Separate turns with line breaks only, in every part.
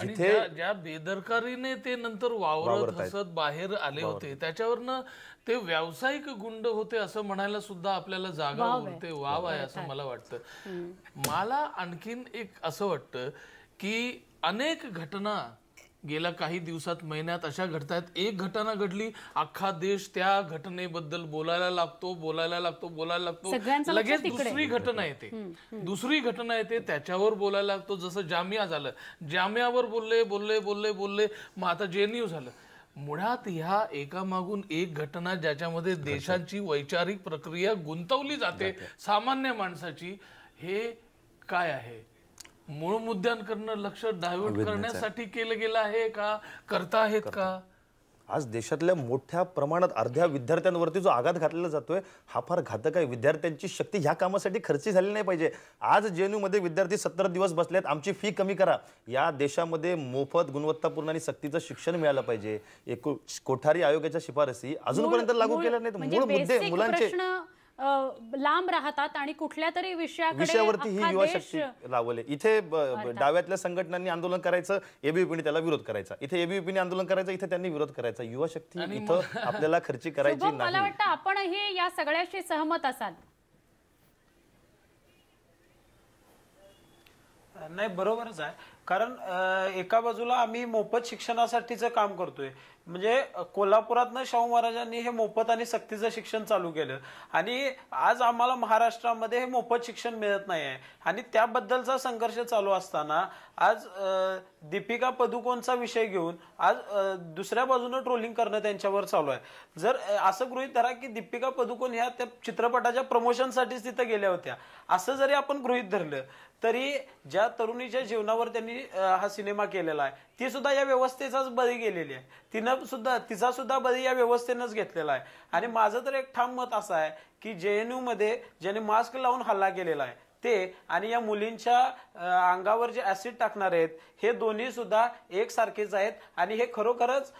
जिथे ज्या बेदरकारीने ते नंतर वावरत हसत बाहेर आले होते त्याच्यावरनं ते व्यावसायिक गुंड होते असं म्हणायला सुद्धा आपल्याला जागा उरते वाव आहे असं मला वाटतं मला आणखीन एक असं वाटतं की अनेक घटना गेल्या काही दिवसात महिन्यात अशा घडतायत एक घटना घडली अख्खा देश त्या घटनेबद्दल बोलायला लागतो बोलायला लागतो बोलायला लागतो लगेच दुसरी घटना येते दुसरी घटना येते त्याच्यावर बोलायला लागतो जसं जामिया झालं जामियावर बोलले बोलले बोलले बोलले मग आता जे न्यू झालं मुळात ह्या एकामागून एक घटना ज्याच्यामध्ये देशाची वैचारिक प्रक्रिया गुंतवली जाते सामान्य माणसाची हे काय आहे मूळ मुद्द्यांकडनं लक्ष डायव्हर्ट करण्यासाठी केलं गेलं आहे का करता आहेत का
आज देशातल्या मोठ्या प्रमाणात अर्ध्या विद्यार्थ्यांवरती जो आघात घातलेला जातोय हा फार घातक आहे विद्यार्थ्यांची शक्ती ह्या कामासाठी खर्च झाली नाही पाहिजे आज जे एन मध्ये विद्यार्थी सत्तर दिवस बसलेत आमची फी कमी करा या देशामध्ये मोफत गुणवत्तापूर्ण आणि सक्तीचं शिक्षण मिळालं पाहिजे एक कोठारी आयोगाच्या शिफारसी अजूनपर्यंत लागू केल्या नाहीत मूळ म्हणजे मुद्दे मुलांचे
लांब राहतात आणि कुठल्या तरी विषयावरती ही युवा शक्ती
लावले इथे डाव्यातल्या संघटनांनी आंदोलन करायचं एबीपीने त्याला विरोध करायचा इथे एबीपीने आंदोलन करायचं इथे त्यांनी विरोध करायचा युवा शक्ती इथं आपल्याला खर्ची करायची मला वाटतं
आपणही या सगळ्याशी सहमत असाल
नाही बरोबरच आहे कारण एका बाजूला आम्ही मोफत शिक्षणासाठीचं काम करतोय म्हणजे कोल्हापुरातनं शाहू महाराजांनी हे मोफत आणि सक्तीचं शिक्षण चालू केलं आणि आज आम्हाला महाराष्ट्रामध्ये हे मोफत शिक्षण मिळत नाही आहे आणि त्याबद्दलचा संघर्ष चालू असताना आज दीपिका पदुकोणचा विषय घेऊन आज दुसऱ्या बाजूनं ट्रोलिंग करणं त्यांच्यावर चालू आहे जर असं गृहित धरा की दीपिका पदुकोण ह्या त्या चित्रपटाच्या प्रमोशनसाठीच तिथं गेल्या होत्या असं जरी आपण गृहित धरलं तरी ज्या तरुणीच्या जीवनावर त्यांनी हा सिनेमा केलेला आहे ती सुद्धा या व्यवस्थेचाच बळी गेलेली आहे तिनं सुद्धा तिचा सुद्धा बळी या व्यवस्थेनंच घेतलेला आहे आणि माझं तर एक ठाम मत असं आहे की जे एन यू मध्ये ज्याने मास्क लावून हल्ला केलेला आहे ते आणि या मुलींच्या अंगावर जे ऍसिड टाकणार आहेत हे दोन्ही सुद्धा एकसारखेच आहेत आणि हे खरोखरच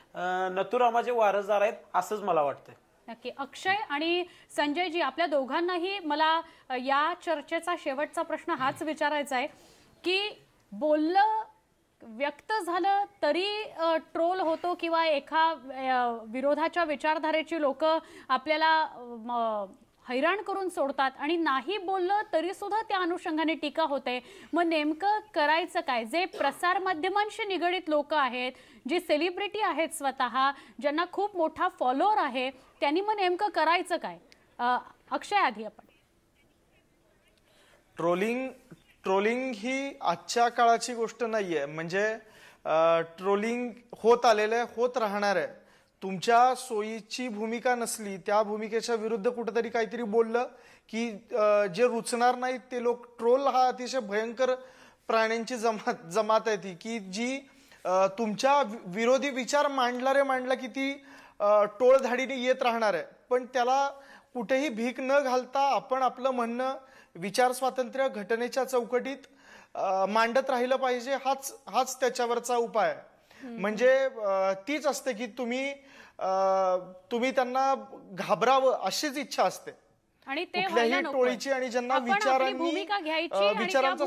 नथुरामाचे वारसदार आहेत असंच
मला वाटतं नक्की अक्षय आणि संजय जी आपल्या दोघांनाही मला या चर्चेचा शेवटचा प्रश्न हाच विचारायचा आहे की बोललं व्यक्त झालं तरी ट्रोल होतो किंवा एका विरोधाच्या विचारधारेची लोक आपल्याला हैराण करून सोडतात आणि नाही बोललं तरी सुद्धा त्या अनुषंगाने टीका होते मग नेमकं करायचं काय जे प्रसार माध्यमांशी निगडित लोक आहेत जे सेलिब्रिटी आहेत स्वतः ज्यांना खूप मोठा फॉलोअर आहे त्यांनी मग नेमकं करायचं काय अक्षय आधी आपण
ट्रोलिंग ट्रोलिंग ही आजच्या काळाची गोष्ट नाहीये म्हणजे ट्रोलिंग होत आलेलं आहे होत राहणार आहे तुमच्या सोयीची भूमिका नसली त्या भूमिकेच्या विरुद्ध कुठेतरी काहीतरी बोललं की जे रुचणार नाहीत ते लोक ट्रोल हा अतिशय भयंकर प्राण्यांची जमात जमात आहे ती की जी तुमच्या विरोधी विचार मांडला रे मांडला की ती टोळधाडीने येत राहणार आहे पण त्याला कुठेही भीक न घालता आपण आपलं म्हणणं विचार स्वातंत्र्य घटनेच्या चौकटीत मांडत राहिलं पाहिजे हाच हाच त्याच्यावरचा उपाय आहे म्हणजे तीच असते की तुम्ही तुम्ही त्यांना घाबरावं अशीच इच्छा असते
आणि ते कुठल्याही टोळीची आणि ज्यांना विचारांनी विचारांचा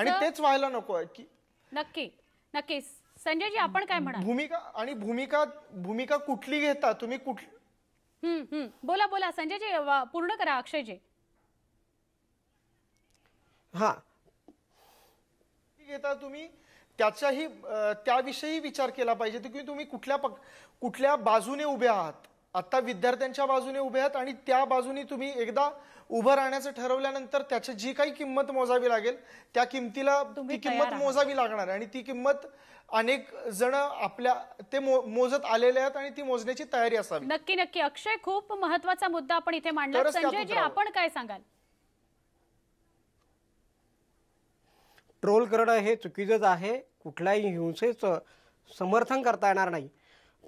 आणि तेच
व्हायला नको आहे की
नक्की संजय संजयजी आपण काय म्हणा भूमिका
आणि भूमिका भूमिका कुठली घेता तुम्ही
कुठली बोला बोला संजयजी पूर्ण करा अक्षयजी
हा घेता तुम्ही त्याचाही त्याविषयी विचार केला पाहिजे की तुम्ही कुठल्या कुठल्या बाजूने उभे आहात आता विद्यार्थ्यांच्या बाजूने उभे आहात आणि त्या बाजूने तुम्ही एकदा उभं राहण्याचं ठरवल्यानंतर त्याची जी काही किंमत मोजावी लागेल त्या किमतीला ती किंमत मोजावी लागणार आणि ती किंमत अनेक जण आपल्या ते मोजत आलेले आहेत आणि ती मोजण्याची तयारी असावी
नक्की नक्की अक्षय खूप महत्वाचा मुद्दा आपण इथे मांडला संजय जी आपण काय सांगाल
ट्रोल करणं हे चुकीचंच आहे कुठल्याही हिंसेचं समर्थन करता येणार नाही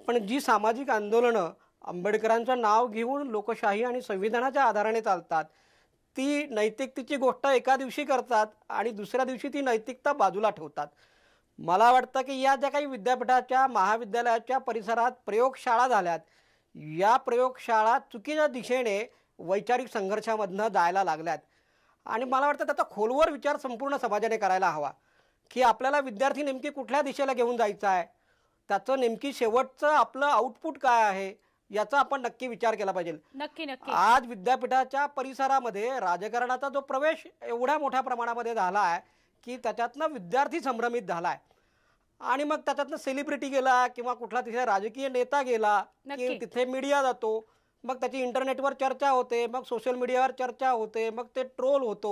पण जी सामाजिक आंदोलनं आंबेडकरांचं नाव घेऊन लोकशाही आणि संविधानाच्या आधाराने चालतात ती नैतिकतेची गोष्ट एका दिवशी करतात आणि दुसऱ्या दिवशी ती नैतिकता बाजूला ठेवतात मला वाटतं की या ज्या काही विद्यापीठाच्या महाविद्यालयाच्या परिसरात प्रयोगशाळा झाल्यात या प्रयोगशाळा चुकीच्या दिशेने वैचारिक संघर्षामधनं जायला लागल्यात आणि मला वाटतं त्याचा खोलवर विचार संपूर्ण समाजाने करायला हवा की आपल्याला विद्यार्थी नेमकी कुठल्या दिशेला घेऊन जायचा आहे त्याचं नेमकी शेवटचं आपलं आउटपुट काय आहे याचा आपण नक्की विचार केला पाहिजे
नक्की नक्की आज
विद्यापीठाच्या परिसरामध्ये राजकारणाचा जो प्रवेश एवढ्या मोठ्या प्रमाणामध्ये झाला आहे की त्याच्यातनं विद्यार्थी संभ्रमित झाला आहे आणि मग त्याच्यातनं सेलिब्रिटी गेला किंवा कुठला तिथे राजकीय नेता गेला की तिथे मीडिया जातो मग त्याची इंटरनेटवर चर्चा होते मग सोशल मीडियावर चर्चा होते मग ते ट्रोल होतो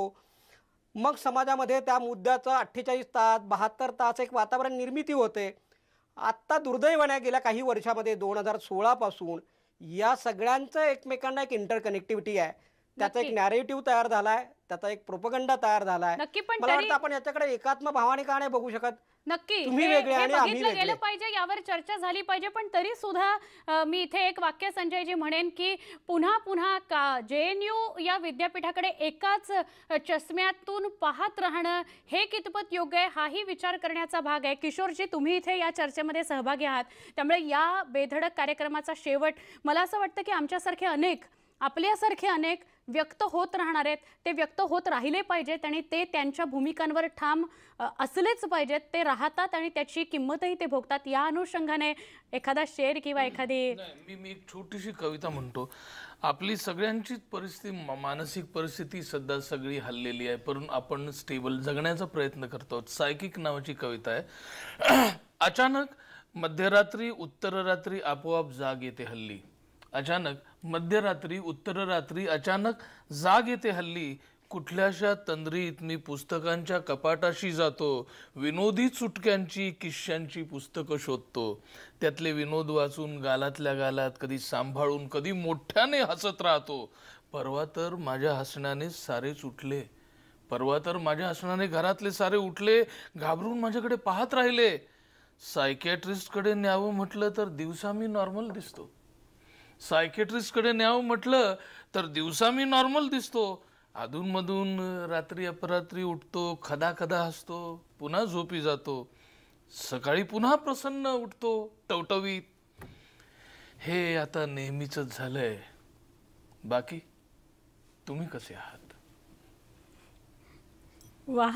मग समाजामध्ये त्या मुद्द्याचं अठ्ठेचाळीस तास बहात्तर तास एक वातावरण निर्मिती होते आत्ता दुर्दैवाने गेल्या काही वर्षामध्ये दोन हजार सोळापासून या सगळ्यांचं एकमेकांना एक इंटरकनेक्टिव्हिटी आहे त्याचा एक नॅरेटिव्ह तयार झाला आहे त्याचा एक प्रोपगंडा तयार झाला आहे पण मला वाटतं आपण याच्याकडे एकात्म भावाने का नाही बघू शकत
नक्की गेलं पाहिजे यावर चर्चा झाली पाहिजे पण तरी सुद्धा मी इथे एक वाक्य संजय जी म्हणेन की पुन्हा पुन्हा का जे एन यू या विद्यापीठाकडे एकाच चष्म्यातून पाहत राहणं हे कितपत योग्य आहे हाही विचार करण्याचा भाग आहे किशोरजी तुम्ही इथे या चर्चेमध्ये सहभागी आहात त्यामुळे या बेधडक कार्यक्रमाचा शेवट मला असं वाटतं की आमच्यासारखे अनेक आपल्यासारखे अनेक व्यक्त होत राहणार आहेत ते व्यक्त होत राहिले पाहिजेत आणि ते त्यांच्या भूमिकांवर ठाम असलेच पाहिजेत ते राहतात आणि त्याची किंमतही ते भोगतात या अनुषंगाने एखादा शेर किंवा एखादी
मी एक छोटीशी कविता म्हणतो आपली सगळ्यांचीच परिस्थिती मानसिक परिस्थिती सध्या सगळी हल्लेली आहे परंतु आपण स्टेबल जगण्याचा प्रयत्न करतो सायकिक नावाची कविता आहे अचानक मध्यरात्री उत्तर रात्री आपोआप जाग येते हल्ली अचानक मध्यरात्री उत्तर रात्री अचानक जाग येते हल्ली कुठल्याशा तंद्रीत मी पुस्तकांच्या कपाटाशी जातो विनोदी चुटक्यांची किश्यांची पुस्तकं शोधतो त्यातले विनोद वाचून गालातल्या गालात कधी सांभाळून कधी मोठ्याने हसत राहतो परवा तर माझ्या हसण्याने सारेच उठले परवा तर माझ्या हसण्याने घरातले सारे उठले घाबरून माझ्याकडे पाहत राहिले सायकॅट्रिस्टकडे न्यावं म्हटलं तर दिवसा मी नॉर्मल दिसतो कडे न्याव म्हटलं तर दिवसा मी नॉर्मल दिसतो अधूनमधून रात्री अपरात्री उठतो खदा खदा हसतो पुन्हा झोपी जातो सकाळी पुन्हा प्रसन्न उठतो टवटवीत हे आता नेहमीचंच झालंय बाकी तुम्ही कसे आहात
वा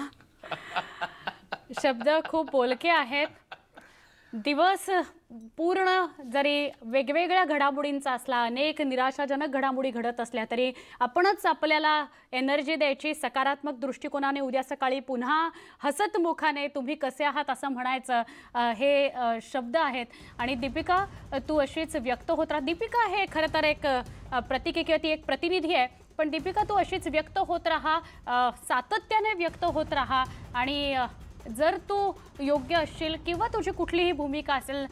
शब्द खूप बोलके आहेत दिवस पूर्ण जरी वेगवेगळ्या घडामोडींचा असला अनेक निराशाजनक घडामोडी घडत असल्या तरी आपणच आपल्याला एनर्जी द्यायची सकारात्मक दृष्टिकोनाने उद्या सकाळी पुन्हा हसतमुखाने तुम्ही कसे आहात असं म्हणायचं हे शब्द आहेत आणि दीपिका तू अशीच व्यक्त होत राहा दीपिका हे खरं तर एक प्रतिके किंवा ती एक प्रतिनिधी आहे पण दीपिका तू अशीच व्यक्त होत राहा सातत्याने व्यक्त होत राहा आणि जर तू योग्य असशील किंवा तुझी कुठलीही भूमिका असेल